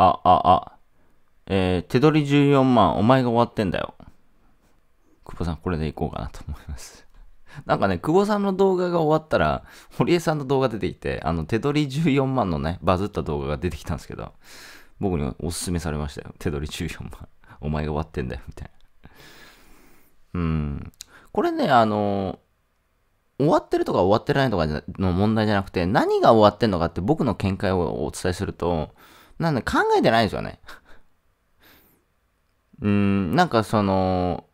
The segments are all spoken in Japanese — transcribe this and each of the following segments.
あ、あ、あ。えー、手取り14万、お前が終わってんだよ。久保さん、これでいこうかなと思います。なんかね、久保さんの動画が終わったら、堀江さんの動画出てきて、あの、手取り14万のね、バズった動画が出てきたんですけど、僕におすすめされましたよ。手取り14万。お前が終わってんだよ、みたいな。うん。これね、あの、終わってるとか終わってないとかの問題じゃなくて、何が終わってんのかって僕の見解をお伝えすると、なんで考えてないんですよね。うん、なんかその、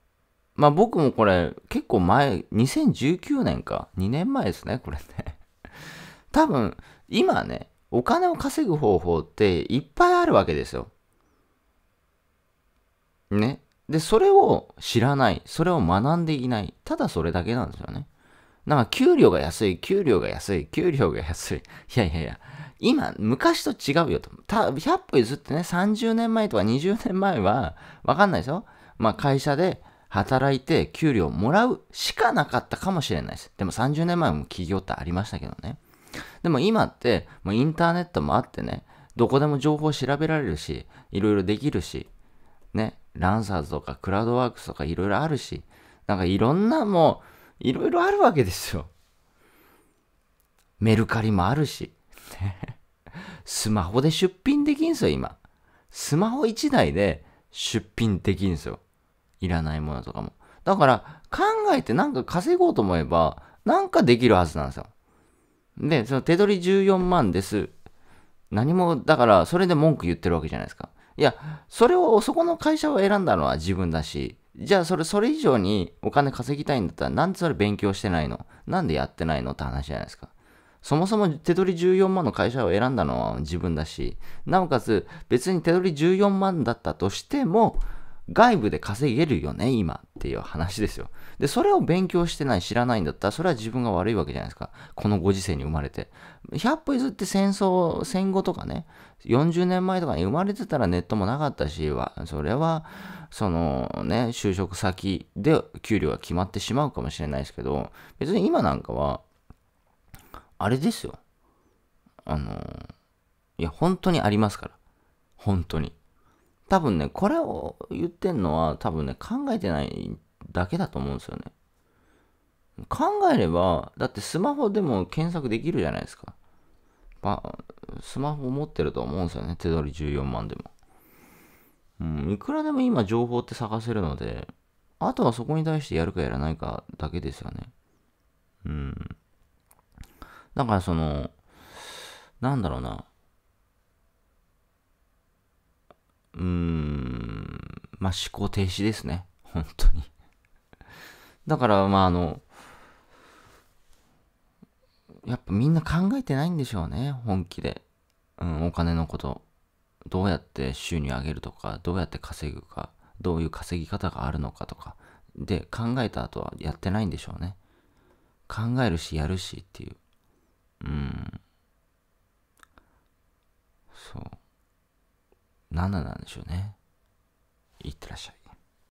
まあ僕もこれ結構前、2019年か、2年前ですね、これね。多分、今ね、お金を稼ぐ方法っていっぱいあるわけですよ。ね。で、それを知らない。それを学んでいない。ただそれだけなんですよね。なんか給料が安い、給料が安い、給料が安い。いやいやいや、今、昔と違うよと。た、100歩譲ってね、30年前とか20年前は、わかんないですよ。まあ、会社で働いて給料もらうしかなかったかもしれないです。でも30年前も起業ってありましたけどね。でも今って、もうインターネットもあってね、どこでも情報調べられるし、いろいろできるし、ね、ランサーズとかクラウドワークスとかいろいろあるし、なんかいろんなもう、いろいろあるわけですよ。メルカリもあるし、でねスマホで出品できんすよ、今。スマホ1台で出品できんすよ。いらないものとかも。だから、考えてなんか稼ごうと思えば、なんかできるはずなんですよ。で、その手取り14万です。何も、だから、それで文句言ってるわけじゃないですか。いや、それを、そこの会社を選んだのは自分だし、じゃあそれ、それ以上にお金稼ぎたいんだったら、なんでそれ勉強してないのなんでやってないのって話じゃないですか。そもそも手取り14万の会社を選んだのは自分だし、なおかつ別に手取り14万だったとしても、外部で稼げるよね、今っていう話ですよ。で、それを勉強してない、知らないんだったら、それは自分が悪いわけじゃないですか。このご時世に生まれて。100歩譲って戦争、戦後とかね、40年前とかに生まれてたらネットもなかったし、それは、そのね、就職先で給料が決まってしまうかもしれないですけど、別に今なんかは、あれですよ。あのいや、本当にありますから。本当に。多分ね、これを言ってんのは多分ね、考えてないだけだと思うんですよね。考えれば、だってスマホでも検索できるじゃないですか。まあ、スマホ持ってると思うんですよね。手取り14万でも。うん、いくらでも今情報って探せるので、あとはそこに対してやるかやらないかだけですよね。うん。だからその、なんだろうな。うーん、まあ、思考停止ですね。本当にだから、まあ、あの、やっぱみんな考えてないんでしょうね、本気で。うん、お金のこと。どうやって収入上げるとか、どうやって稼ぐか、どういう稼ぎ方があるのかとか。で、考えた後はやってないんでしょうね。考えるし、やるしっていう。うん。そう。7なんでしょうね。いってらっしゃい。